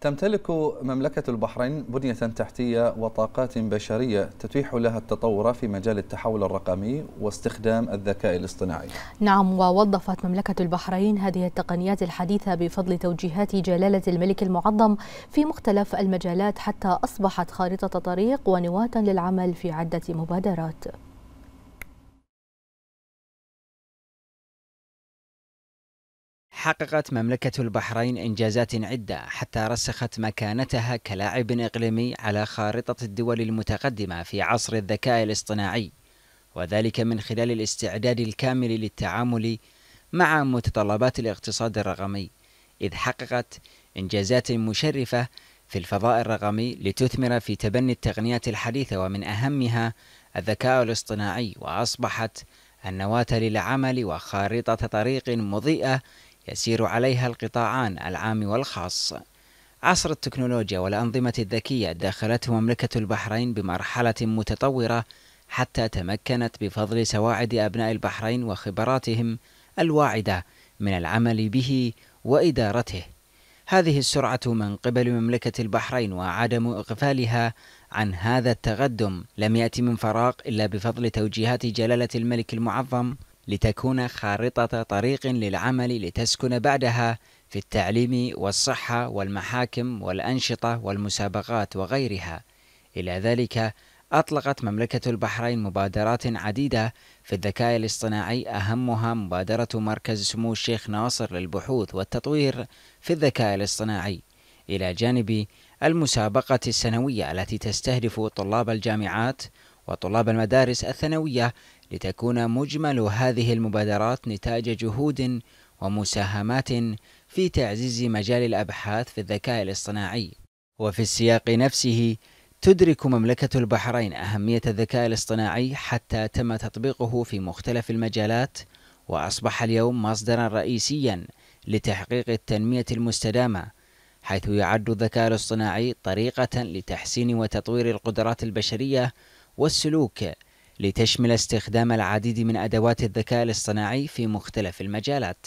تمتلك مملكة البحرين بنية تحتية وطاقات بشرية تتيح لها التطور في مجال التحول الرقمي واستخدام الذكاء الاصطناعي. نعم ووظفت مملكة البحرين هذه التقنيات الحديثة بفضل توجيهات جلالة الملك المعظم في مختلف المجالات حتى أصبحت خارطة طريق ونواة للعمل في عدة مبادرات. حققت مملكة البحرين إنجازات عدة حتى رسخت مكانتها كلاعب إقليمي على خارطة الدول المتقدمة في عصر الذكاء الاصطناعي وذلك من خلال الاستعداد الكامل للتعامل مع متطلبات الاقتصاد الرقمي إذ حققت إنجازات مشرفة في الفضاء الرقمي لتثمر في تبني التقنيات الحديثة ومن أهمها الذكاء الاصطناعي وأصبحت النواة للعمل وخارطة طريق مضيئة يسير عليها القطاعان العام والخاص عصر التكنولوجيا والأنظمة الذكية دخلته مملكة البحرين بمرحلة متطورة حتى تمكنت بفضل سواعد أبناء البحرين وخبراتهم الواعدة من العمل به وإدارته هذه السرعة من قبل مملكة البحرين وعدم إغفالها عن هذا التقدم لم يأتي من فراغ إلا بفضل توجيهات جلالة الملك المعظم لتكون خارطة طريق للعمل لتسكن بعدها في التعليم والصحة والمحاكم والأنشطة والمسابقات وغيرها. إلى ذلك أطلقت مملكة البحرين مبادرات عديدة في الذكاء الاصطناعي أهمها مبادرة مركز سمو الشيخ ناصر للبحوث والتطوير في الذكاء الاصطناعي إلى جانب المسابقة السنوية التي تستهدف طلاب الجامعات وطلاب المدارس الثانوية لتكون مجمل هذه المبادرات نتاج جهود ومساهمات في تعزيز مجال الأبحاث في الذكاء الاصطناعي وفي السياق نفسه تدرك مملكة البحرين أهمية الذكاء الاصطناعي حتى تم تطبيقه في مختلف المجالات وأصبح اليوم مصدرا رئيسيا لتحقيق التنمية المستدامة حيث يعد الذكاء الاصطناعي طريقة لتحسين وتطوير القدرات البشرية والسلوك لتشمل استخدام العديد من أدوات الذكاء الاصطناعي في مختلف المجالات